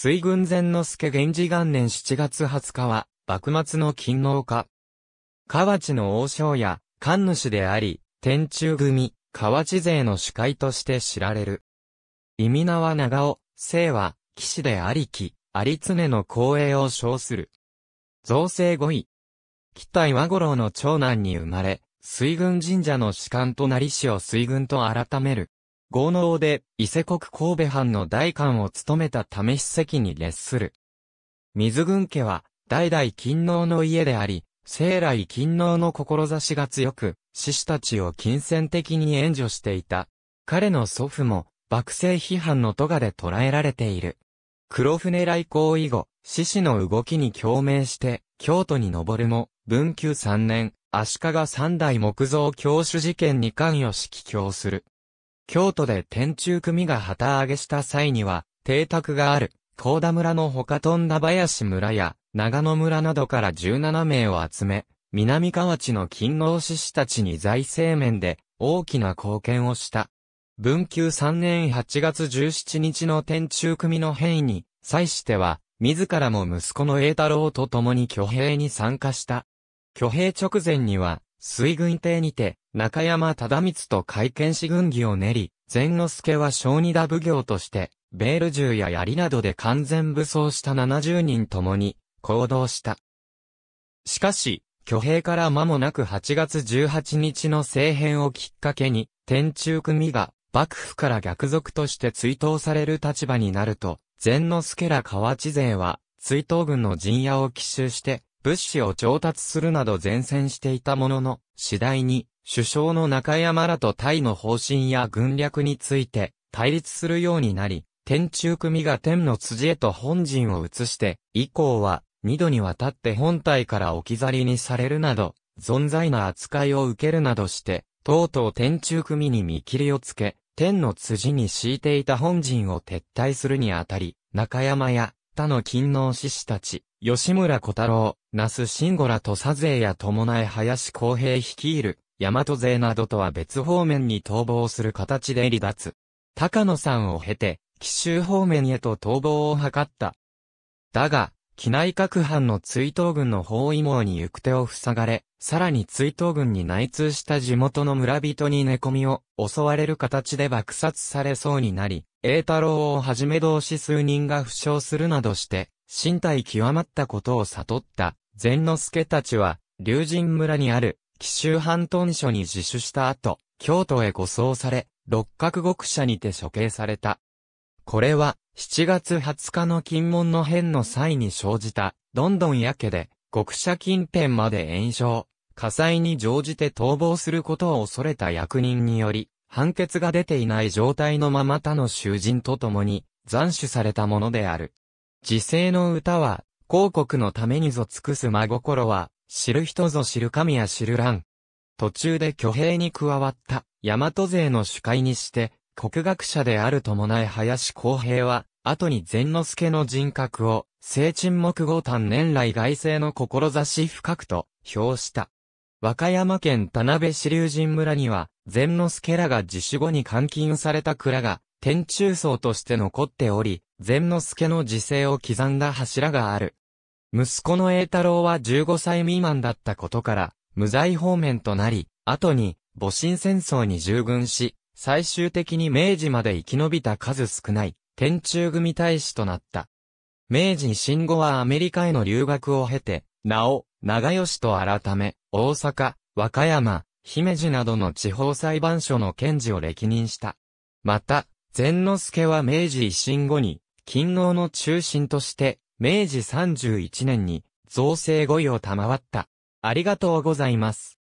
水軍前之助源氏元年7月20日は、幕末の勤王家。河内の王将や、官主であり、天中組、河内勢の主会として知られる。意味名は長尾、姓は、騎士でありき、有常の光栄を称する。造成5位。北井和五郎の長男に生まれ、水軍神社の士官となりしを水軍と改める。豪農で伊勢国神戸藩の代官を務めため、し席に列する。水軍家は代々勤農の家であり、生来勤農の志が強く、志士たちを金銭的に援助していた。彼の祖父も、幕政批判の都がで捕らえられている。黒船来航以後、志士の動きに共鳴して、京都に登るも、文久三年、足利三代木造教主事件に関与し帰郷する。京都で天中組が旗揚げした際には、邸宅がある、高田村の他富田林村や、長野村などから17名を集め、南河内の勤労志士たちに財政面で大きな貢献をした。文久3年8月17日の天中組の変異に際しては、自らも息子の栄太郎と共に挙兵に参加した。挙兵直前には、水軍艇にて、中山忠光と会見し軍議を練り、善之助は小二田奉行として、ベール銃や槍などで完全武装した70人共に、行動した。しかし、挙兵から間もなく8月18日の政変をきっかけに、天中組が幕府から逆賊として追悼される立場になると、善之助ら河内勢は、追悼軍の陣屋を奇襲して、物資を調達するなど前線していたものの、次第に、首相の中山らとタイの方針や軍略について対立するようになり、天中組が天の辻へと本陣を移して、以降は二度にわたって本体から置き去りにされるなど、存在な扱いを受けるなどして、とうとう天中組に見切りをつけ、天の辻に敷いていた本陣を撤退するにあたり、中山や他の勤王志士たち、吉村小太郎、那須慎吾らと佐勢や伴い林公平率いる大和勢などとは別方面に逃亡する形で離脱。高野山を経て、紀州方面へと逃亡を図った。だが、機内各藩の追悼軍の包囲網に行く手を塞がれ、さらに追悼軍に内通した地元の村人に寝込みを襲われる形で爆殺されそうになり、栄太郎をはじめ同士数人が負傷するなどして、身体極まったことを悟った、善之助たちは、龍神村にある奇襲半島書に自首した後、京都へ護送され、六角獄舎にて処刑された。これは、7月20日の金門の変の際に生じた、どんどんやけで、獄舎近辺まで炎症、火災に乗じて逃亡することを恐れた役人により、判決が出ていない状態のまま他の囚人と共に、斬首されたものである。自世の歌は、広告のためにぞ尽くす真心は、知る人ぞ知る神や知る乱。途中で挙兵に加わった、大和勢の主会にして、国学者である伴い林公平は、後に善之助の人格を、清沈木後丹年来外政の志深くと、評した。和歌山県田辺市流神村には、善之助らが自主後に監禁された蔵が、天中層として残っており、善之助の時世を刻んだ柱がある。息子の栄太郎は15歳未満だったことから、無罪方面となり、後に、戊辰戦争に従軍し、最終的に明治まで生き延びた数少ない、天中組大使となった。明治維新後はアメリカへの留学を経て、なお、長吉と改め、大阪、和歌山、姫路などの地方裁判所の検事を歴任した。また、善之助は明治維新後に、勤王の中心として、明治31年に造成御用賜った。ありがとうございます。